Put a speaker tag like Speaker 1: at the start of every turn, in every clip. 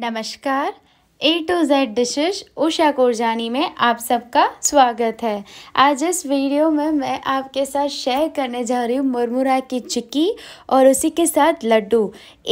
Speaker 1: नमस्कार A to Z dishes Usha Korjani में आप सबका स्वागत है आज इस वीडियो में मैं आपके साथ शेयर करने जा रही हूँ मुरमुरा की चिक्की और उसी के साथ लड्डू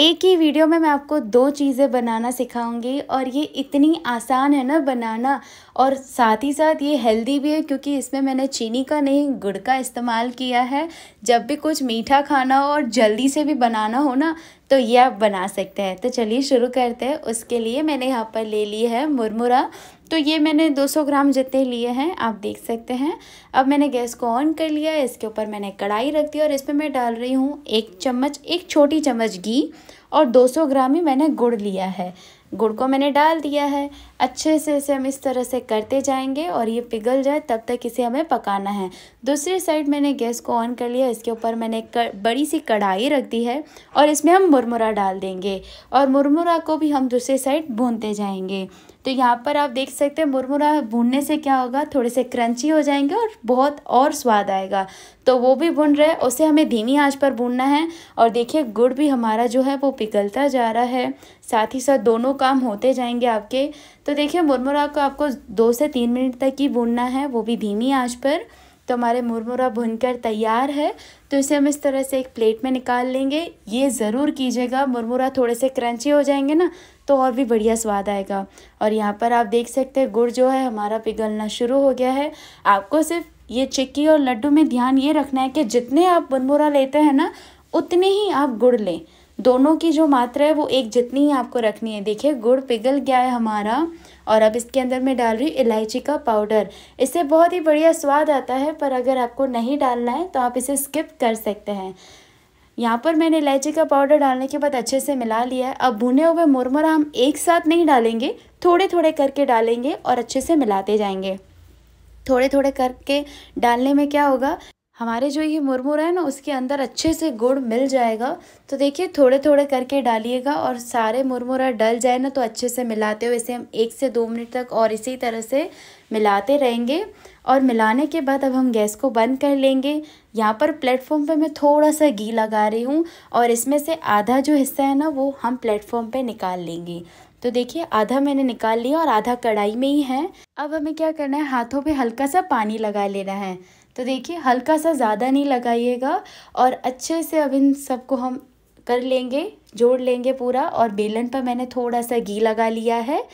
Speaker 1: एक ही वीडियो में मैं आपको दो चीज़ें बनाना सिखाऊंगी और ये इतनी आसान है ना बनाना और साथ ही साथ ये हेल्दी भी है क्योंकि इसमें मैंने चीनी का नहीं गुड़ का इस्तेमाल किया है जब भी कुछ मीठा खाना हो और जल्दी से भी बनाना हो ना तो ये आप बना सकते हैं तो चलिए शुरू करते हैं उसके लिए मैंने यहाँ पर ले ली है मुरमुरा तो ये मैंने 200 ग्राम जितने लिए हैं आप देख सकते हैं अब मैंने गैस को ऑन कर लिया इसके ऊपर मैंने कढ़ाई रख दी और इसमें मैं डाल रही हूँ एक चम्मच एक छोटी चम्मच घी और 200 ग्राम ही मैंने गुड़ लिया है गुड़ को मैंने डाल दिया है अच्छे से इसे हम इस तरह से करते जाएंगे और ये पिघल जाए तब तक इसे हमें पकाना है दूसरी साइड मैंने गैस को ऑन कर लिया इसके ऊपर मैंने एक बड़ी सी कढ़ाई रख दी है और इसमें हम मुरमुरा डाल देंगे और मुरमुरा को भी हम दूसरी साइड भूनते जाएंगे तो यहाँ पर आप देख सकते हैं मुरमुरा भूनने से क्या होगा थोड़े से क्रंची हो जाएंगे और बहुत और स्वाद आएगा तो वो भी भून रहे उसे हमें धीमी आंच पर भूनना है और देखिए गुड़ भी हमारा जो है वो पिघलता जा रहा है साथ ही साथ दोनों काम होते जाएंगे आपके तो देखिए मुरमुरा को आपको दो से तीन मिनट तक ही भूनना है वो भी धीमी आंच पर तो हमारे मुरमुरा भुनकर तैयार है तो इसे हम इस तरह से एक प्लेट में निकाल लेंगे ये ज़रूर कीजिएगा मुरमुरा थोड़े से क्रंची हो जाएंगे ना तो और भी बढ़िया स्वाद आएगा और यहाँ पर आप देख सकते हैं गुड़ जो है हमारा पिघलना शुरू हो गया है आपको सिर्फ ये चिक्की और लड्डू में ध्यान ये रखना है कि जितने आप मुरमुरा लेते हैं ना उतने ही आप गुड़ लें दोनों की जो मात्रा है वो एक जितनी ही आपको रखनी है देखिए गुड़ पिघल गया है हमारा और अब इसके अंदर मैं डाल रही हूँ इलायची का पाउडर इससे बहुत ही बढ़िया स्वाद आता है पर अगर आपको नहीं डालना है तो आप इसे स्किप कर सकते हैं यहाँ पर मैंने इलायची का पाउडर डालने के बाद अच्छे से मिला लिया है अब भुने हुए मुरमुरा हम एक साथ नहीं डालेंगे थोड़े थोड़े करके डालेंगे और अच्छे से मिलाते जाएंगे थोड़े थोड़े करके डालने में क्या होगा हमारे जो ये मुरमुरा है ना उसके अंदर अच्छे से गुड़ मिल जाएगा तो देखिए थोड़े थोड़े करके डालिएगा और सारे मुरमुरा डल जाए ना तो अच्छे से मिलाते हुए इसे हम एक से दो मिनट तक और इसी तरह से मिलाते रहेंगे और मिलाने के बाद अब हम गैस को बंद कर लेंगे यहाँ पर प्लेटफॉर्म पे मैं थोड़ा सा घी लगा रही हूँ और इसमें से आधा जो हिस्सा है ना वो हम प्लेटफॉर्म पे निकाल लेंगे तो देखिए आधा मैंने निकाल लिया और आधा कढ़ाई में ही है अब हमें क्या करना है हाथों पे हल्का सा पानी लगा लेना है तो देखिए हल्का सा ज़्यादा नहीं लगाइएगा और अच्छे से अब इन सबको हम कर लेंगे जोड़ लेंगे पूरा और बेलन पर मैंने थोड़ा सा घी लगा लिया है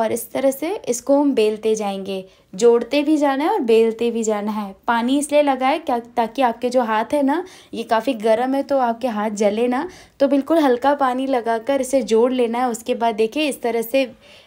Speaker 1: और इस तरह से इसको हम बेलते जाएंगे जोड़ते भी जाना है और बेलते भी जाना है पानी इसलिए लगाए क्या ताकि आपके जो हाथ है ना ये काफ़ी गर्म है तो आपके हाथ जले ना तो बिल्कुल हल्का पानी लगाकर इसे जोड़ लेना है उसके बाद देखिए इस तरह से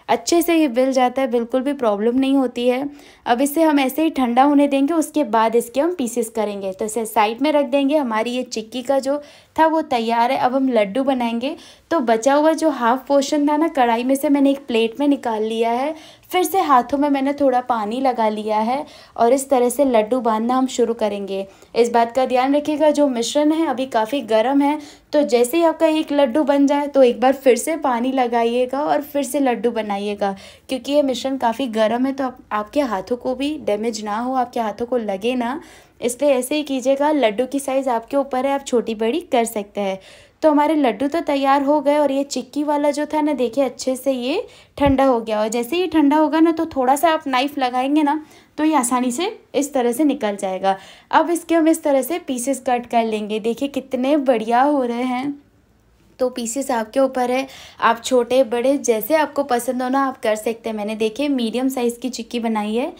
Speaker 1: अच्छे से ये बिल जाता है बिल्कुल भी प्रॉब्लम नहीं होती है अब इसे हम ऐसे ही ठंडा होने देंगे उसके बाद इसके हम पीसेस करेंगे तो इसे साइड में रख देंगे हमारी ये चिक्की का जो था वो तैयार है अब हम लड्डू बनाएंगे तो बचा हुआ जो हाफ पोर्शन था ना कढ़ाई में से मैंने एक प्लेट में निकाल लिया है फिर से हाथों में मैंने थोड़ा पानी लगा लिया है और इस तरह से लड्डू बांधना हम शुरू करेंगे इस बात का ध्यान रखिएगा जो मिश्रण है अभी काफ़ी गर्म है तो जैसे ही आपका एक लड्डू बन जाए तो एक बार फिर से पानी लगाइएगा और फिर से लड्डू बनाइएगा क्योंकि ये मिश्रण काफ़ी गर्म है तो आप, आपके हाथों को भी डैमेज ना हो आपके हाथों को लगे ना इसलिए ऐसे ही कीजिएगा लड्डू की साइज़ आपके ऊपर है आप छोटी बड़ी कर सकते हैं तो हमारे लड्डू तो तैयार हो गए और ये चिक्की वाला जो था ना देखिए अच्छे से ये ठंडा हो गया और जैसे ही ठंडा होगा ना तो थोड़ा सा आप नाइफ़ लगाएंगे ना तो ये आसानी से इस तरह से निकल जाएगा अब इसके हम इस तरह से पीसेस कट कर लेंगे देखिए कितने बढ़िया हो रहे हैं तो पीसेस आपके ऊपर है आप छोटे बड़े जैसे आपको पसंद हो ना आप कर सकते हैं मैंने देखिए मीडियम साइज़ की चिक्की बनाई है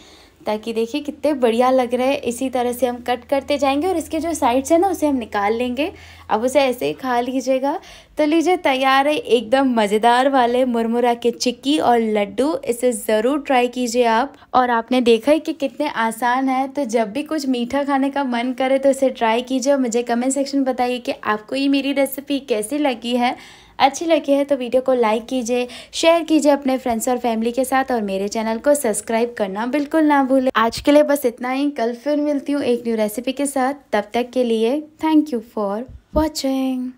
Speaker 1: ताकि देखिए कितने बढ़िया लग रहे हैं इसी तरह से हम कट करते जाएंगे और इसके जो साइड्स हैं ना उसे हम निकाल लेंगे अब उसे ऐसे ही खा लीजिएगा तो लीजिए तैयार है एकदम मज़ेदार वाले मुरमुरा के चिक्की और लड्डू इसे ज़रूर ट्राई कीजिए आप और आपने देखा है कि कितने आसान है तो जब भी कुछ मीठा खाने का मन करे तो इसे ट्राई कीजिए और मुझे कमेंट सेक्शन बताइए कि आपको ये मेरी रेसिपी कैसी लगी है अच्छी लगी है तो वीडियो को लाइक कीजिए शेयर कीजिए अपने फ्रेंड्स और फैमिली के साथ और मेरे चैनल को सब्सक्राइब करना बिल्कुल ना भूलें आज के लिए बस इतना ही कल फिर मिलती हूँ एक न्यू रेसिपी के साथ तब तक के लिए थैंक यू फॉर वॉचिंग